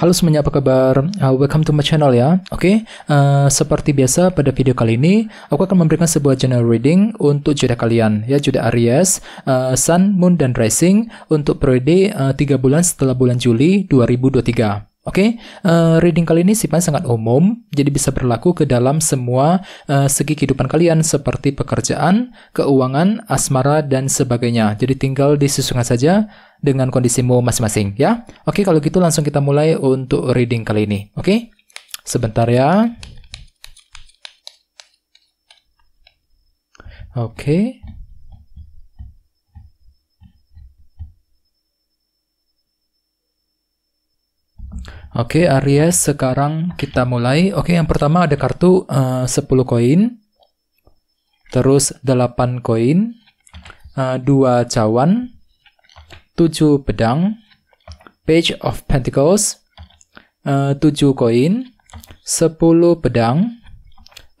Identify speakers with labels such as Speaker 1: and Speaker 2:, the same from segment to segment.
Speaker 1: Halo semuanya, apa kabar? Uh, welcome to my channel ya. Oke, okay? uh, seperti biasa pada video kali ini, aku akan memberikan sebuah general reading untuk jodoh kalian, ya jodoh Aries, uh, Sun, Moon, dan Rising untuk periode uh, 3 bulan setelah bulan Juli 2023. Oke, okay? uh, reading kali ini sifatnya sangat umum, jadi bisa berlaku ke dalam semua uh, segi kehidupan kalian seperti pekerjaan, keuangan, asmara, dan sebagainya. Jadi tinggal disusungkan saja dengan kondisimu masing-masing ya. Oke, kalau gitu langsung kita mulai untuk reading kali ini. Oke. Sebentar ya. Oke. Oke, Aries, sekarang kita mulai. Oke, yang pertama ada kartu eh, uh, 10 koin. Terus 8 koin, uh, eh, 2 cawan, tujuh pedang, page of pentacles, eh, tujuh koin, sepuluh pedang,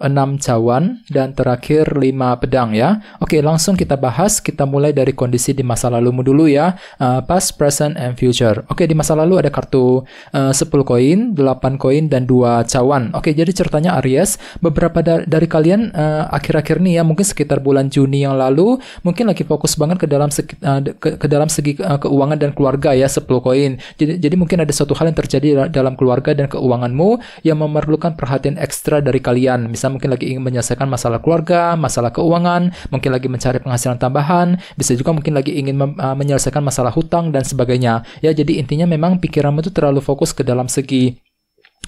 Speaker 1: 6 cawan, dan terakhir 5 pedang ya. Oke, langsung kita bahas, kita mulai dari kondisi di masa lalumu dulu ya, uh, past, present, and future. Oke, di masa lalu ada kartu eh, uh, 10 koin, 8 koin, dan 2 cawan. Oke, jadi ceritanya Aries, beberapa da dari kalian akhir eh, akhir-akhir nih ya, mungkin sekitar bulan Juni yang lalu, mungkin lagi fokus banget ke dalam segi, uh, ke, ke dalam segi keuangan dan keluarga ya, 10 koin. Jadi, jadi mungkin ada suatu hal yang terjadi dalam keluarga dan keuanganmu yang memerlukan perhatian ekstra dari kalian. Misalnya mungkin lagi ingin menyelesaikan masalah keluarga, masalah keuangan, mungkin lagi mencari penghasilan tambahan, bisa juga mungkin lagi ingin uh, menyelesaikan masalah hutang dan sebagainya. Ya, jadi intinya memang pikiranmu itu terlalu fokus ke dalam segi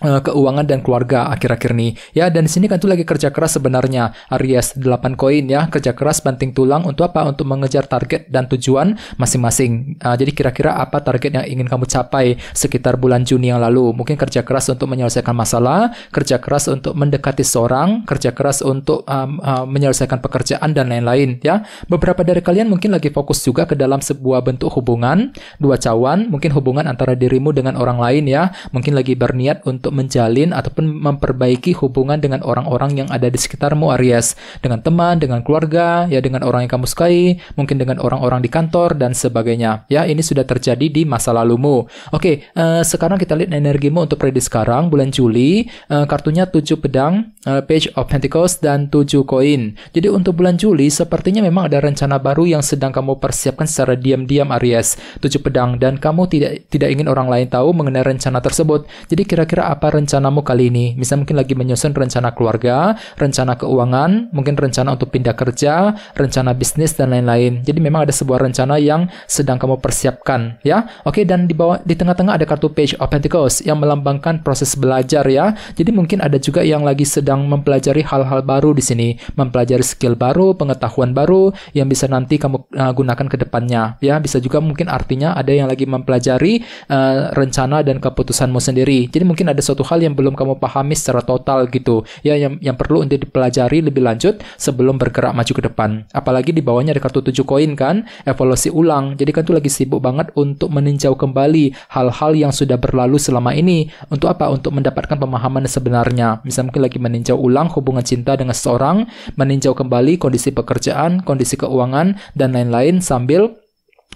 Speaker 1: Eh, keuangan dan keluarga akhir-akhir ini. Ya, dan di sini kan tuh lagi kerja keras sebenarnya. Aries 8 koin ya, kerja keras banting tulang untuk apa? Untuk mengejar target dan tujuan masing-masing. Uh, jadi kira-kira apa target yang ingin kamu capai sekitar bulan Juni yang lalu? Mungkin kerja keras untuk menyelesaikan masalah, kerja keras untuk mendekati seorang, kerja keras untuk um, uh, menyelesaikan pekerjaan dan lain-lain ya. Beberapa dari kalian mungkin lagi fokus juga ke dalam sebuah bentuk hubungan, dua cawan, mungkin hubungan antara dirimu dengan orang lain ya. Mungkin lagi berniat untuk untuk menjalin ataupun memperbaiki hubungan dengan orang-orang yang ada di sekitarmu Aries, dengan teman, dengan keluarga, ya dengan orang yang kamu sukai, mungkin dengan orang-orang di kantor dan sebagainya. Ya, ini sudah terjadi di masa lalumu. Oke, uh, sekarang kita lihat energimu untuk prediksi sekarang bulan Juli, uh, kartunya 7 pedang, uh, Page of Pentacles dan 7 koin. Jadi untuk bulan Juli sepertinya memang ada rencana baru yang sedang kamu persiapkan secara diam-diam Aries, 7 pedang dan kamu tidak tidak ingin orang lain tahu mengenai rencana tersebut. Jadi kira-kira apa rencanamu kali ini? Misal mungkin lagi menyusun rencana keluarga, rencana keuangan, mungkin rencana untuk pindah kerja, rencana bisnis dan lain-lain. Jadi memang ada sebuah rencana yang sedang kamu persiapkan, ya. Oke, dan di bawah di tengah-tengah ada kartu page of Pentacles yang melambangkan proses belajar ya. Jadi mungkin ada juga yang lagi sedang mempelajari hal-hal baru di sini, mempelajari skill baru, pengetahuan baru yang bisa nanti kamu uh, gunakan ke depannya, ya. Bisa juga mungkin artinya ada yang lagi mempelajari uh, rencana dan keputusanmu sendiri. Jadi mungkin ada ada suatu hal yang belum kamu pahami secara total gitu ya yang yang perlu untuk dipelajari lebih lanjut sebelum bergerak maju ke depan apalagi di bawahnya ada kartu 7 koin kan evolusi ulang jadi kan tuh lagi sibuk banget untuk meninjau kembali hal-hal yang sudah berlalu selama ini untuk apa untuk mendapatkan pemahaman sebenarnya misalnya mungkin lagi meninjau ulang hubungan cinta dengan seseorang meninjau kembali kondisi pekerjaan kondisi keuangan dan lain-lain sambil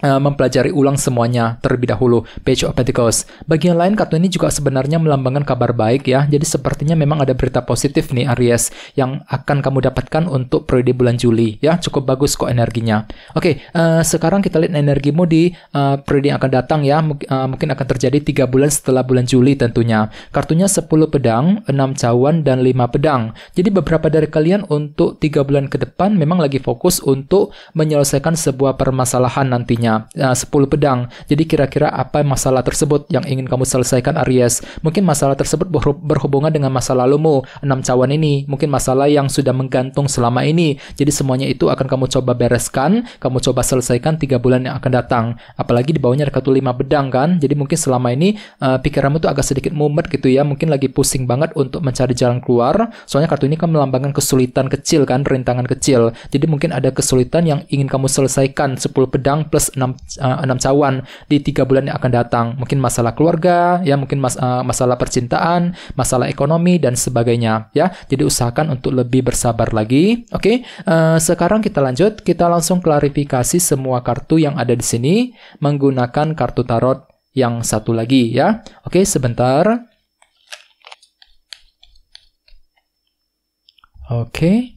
Speaker 1: Eh, mempelajari ulang semuanya terlebih dahulu Page of Pentacles. Bagian lain kartu ini juga sebenarnya melambangkan kabar baik ya. Jadi sepertinya memang ada berita positif nih Aries yang akan kamu dapatkan untuk periode bulan Juli ya. Cukup bagus kok energinya. Oke, okay, uh, eh, sekarang kita lihat energimu di uh, periode yang akan datang ya. M uh, mungkin akan terjadi tiga bulan setelah bulan Juli tentunya. Kartunya 10 pedang, 6 cawan dan 5 pedang. Jadi beberapa dari kalian untuk tiga bulan ke depan memang lagi fokus untuk menyelesaikan sebuah permasalahan nantinya masalahnya, Nah, eh, 10 pedang. Jadi kira-kira apa masalah tersebut yang ingin kamu selesaikan Aries? Mungkin masalah tersebut berhubungan dengan masa lalumu, enam cawan ini, mungkin masalah yang sudah menggantung selama ini. Jadi semuanya itu akan kamu coba bereskan, kamu coba selesaikan tiga bulan yang akan datang. Apalagi di bawahnya ada kartu 5 pedang kan, jadi mungkin selama ini uh, pikiranmu tuh agak sedikit mumet gitu ya, mungkin lagi pusing banget untuk mencari jalan keluar, soalnya kartu ini kan melambangkan kesulitan kecil kan, rintangan kecil. Jadi mungkin ada kesulitan yang ingin kamu selesaikan, 10 pedang plus enam, uh, enam cawan di tiga bulan yang akan datang. Mungkin masalah keluarga, ya mungkin mas, uh, masalah percintaan, masalah ekonomi dan sebagainya. Ya, jadi usahakan untuk lebih bersabar lagi. Oke, okay? uh, eh, sekarang kita lanjut. Kita langsung klarifikasi semua kartu yang ada di sini menggunakan kartu tarot yang satu lagi ya. Oke, okay, sebentar. Oke. Okay.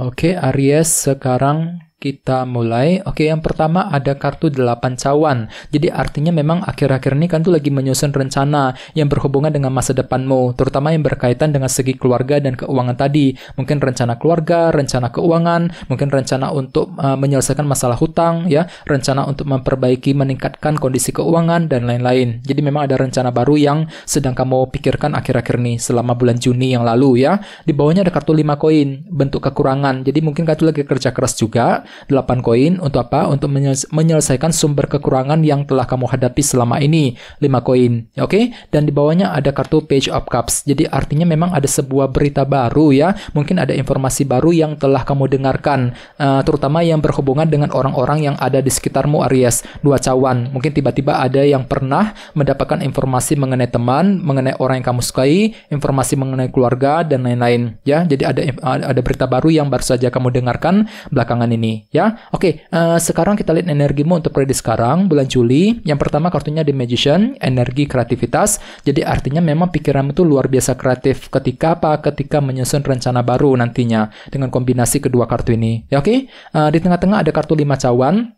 Speaker 1: Oke, Aries sekarang kita mulai. Oke, yang pertama ada kartu 8 cawan. Jadi artinya memang akhir-akhir ini kan tuh lagi menyusun rencana yang berhubungan dengan masa depanmu, terutama yang berkaitan dengan segi keluarga dan keuangan tadi. Mungkin rencana keluarga, rencana keuangan, mungkin rencana untuk uh, menyelesaikan masalah hutang ya, rencana untuk memperbaiki meningkatkan kondisi keuangan dan lain-lain. Jadi memang ada rencana baru yang sedang kamu pikirkan akhir-akhir ini selama bulan Juni yang lalu ya. Di bawahnya ada kartu 5 koin bentuk kekurangan. Jadi mungkin kartu lagi kerja keras juga 8 koin untuk apa? Untuk menyelesaikan sumber kekurangan yang telah kamu hadapi selama ini. 5 koin. Ya, oke? Okay? Dan di bawahnya ada kartu Page of Cups. Jadi artinya memang ada sebuah berita baru ya. Mungkin ada informasi baru yang telah kamu dengarkan. Uh, terutama yang berhubungan dengan orang-orang yang ada di sekitarmu Aries. Dua cawan. Mungkin tiba-tiba ada yang pernah mendapatkan informasi mengenai teman, mengenai orang yang kamu sukai, informasi mengenai keluarga, dan lain-lain. Ya, jadi ada eh, ada berita baru yang baru saja kamu dengarkan belakangan ini ya. Oke, uh, sekarang kita lihat energimu untuk periode sekarang bulan Juli. Yang pertama kartunya The Magician, energi kreativitas. Jadi artinya memang pikiranmu itu luar biasa kreatif ketika apa? Ketika menyusun rencana baru nantinya dengan kombinasi kedua kartu ini. Ya oke. Uh, di tengah-tengah ada kartu Lima cawan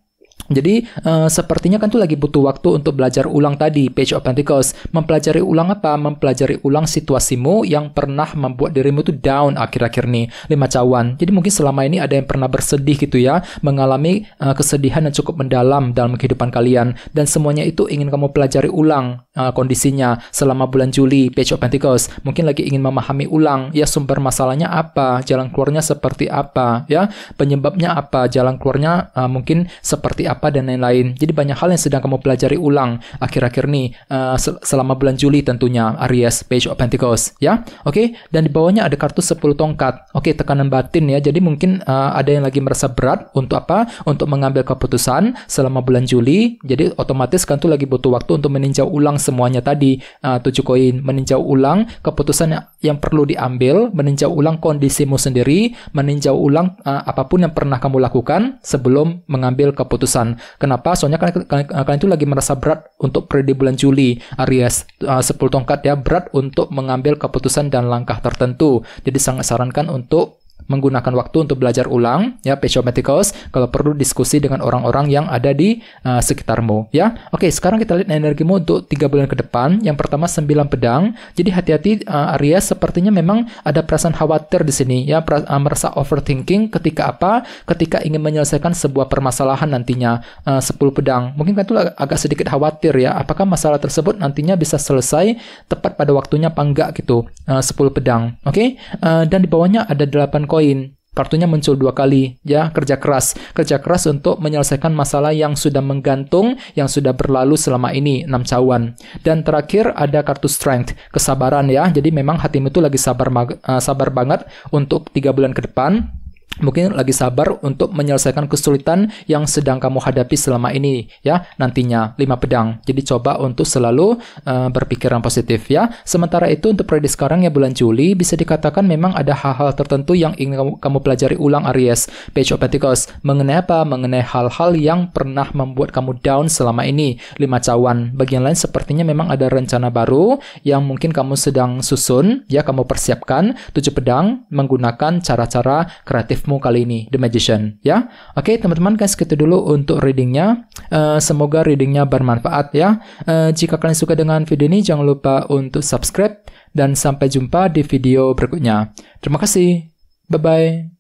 Speaker 1: jadi uh, sepertinya kan tuh lagi butuh waktu untuk belajar ulang tadi Page of Pentacles. Mempelajari ulang apa? Mempelajari ulang situasimu yang pernah membuat dirimu tuh down akhir-akhir nih. Lima cawan. Jadi mungkin selama ini ada yang pernah bersedih gitu ya, mengalami uh, kesedihan yang cukup mendalam dalam kehidupan kalian dan semuanya itu ingin kamu pelajari ulang uh, kondisinya selama bulan Juli Page of Pentacles. Mungkin lagi ingin memahami ulang ya sumber masalahnya apa, jalan keluarnya seperti apa ya, penyebabnya apa, jalan keluarnya uh, mungkin seperti seperti apa dan lain-lain. Jadi banyak hal yang sedang kamu pelajari ulang akhir-akhir ini uh, eh, selama bulan Juli tentunya Aries Page of Pentacles ya. Oke, okay? dan di bawahnya ada kartu 10 tongkat. Oke, okay, tekanan batin ya. Jadi mungkin uh, ada yang lagi merasa berat untuk apa? Untuk mengambil keputusan selama bulan Juli. Jadi otomatis kan tuh lagi butuh waktu untuk meninjau ulang semuanya tadi eh, uh, 7 koin, meninjau ulang keputusan ya, yang, perlu diambil, meninjau ulang kondisimu sendiri, meninjau ulang uh, apapun yang pernah kamu lakukan sebelum mengambil keputusan alasan. Kenapa? Soalnya kan kalian, kalian itu lagi merasa berat untuk periode bulan Juli. Aries eh, uh, 10 tongkat ya berat untuk mengambil keputusan dan langkah tertentu. Jadi sangat sarankan untuk menggunakan waktu untuk belajar ulang ya Pechometicals kalau perlu diskusi dengan orang-orang yang ada di uh, sekitarmu ya. Oke, sekarang kita lihat energimu untuk tiga bulan ke depan. Yang pertama sembilan pedang. Jadi hati-hati uh, eh, Aries sepertinya memang ada perasaan khawatir di sini ya uh, merasa overthinking ketika apa? Ketika ingin menyelesaikan sebuah permasalahan nantinya uh, pedang. Mungkin kan itu agak sedikit khawatir ya apakah masalah tersebut nantinya bisa selesai tepat pada waktunya apa gitu. sepuluh pedang. Oke? Uh, dan di bawahnya ada delapan koin. Kartunya muncul dua kali, ya, kerja keras. Kerja keras untuk menyelesaikan masalah yang sudah menggantung, yang sudah berlalu selama ini, enam cawan. Dan terakhir ada kartu strength, kesabaran ya. Jadi memang hatimu itu lagi sabar, eh, sabar banget untuk tiga bulan ke depan mungkin lagi sabar untuk menyelesaikan kesulitan yang sedang kamu hadapi selama ini ya nantinya lima pedang jadi coba untuk selalu uh, berpikiran positif ya sementara itu untuk periode sekarang ya bulan Juli bisa dikatakan memang ada hal-hal tertentu yang ingin kamu, kamu pelajari ulang Aries page of Pentacles mengenai apa mengenai hal-hal yang pernah membuat kamu down selama ini lima cawan bagian lain sepertinya memang ada rencana baru yang mungkin kamu sedang susun ya kamu persiapkan tujuh pedang menggunakan cara-cara kreatif mu kali ini, The Magician. Ya, oke okay, teman-teman guys, segitu dulu untuk readingnya. Uh, semoga readingnya bermanfaat ya. Uh, jika kalian suka dengan video ini, jangan lupa untuk subscribe dan sampai jumpa di video berikutnya. Terima kasih. Bye bye.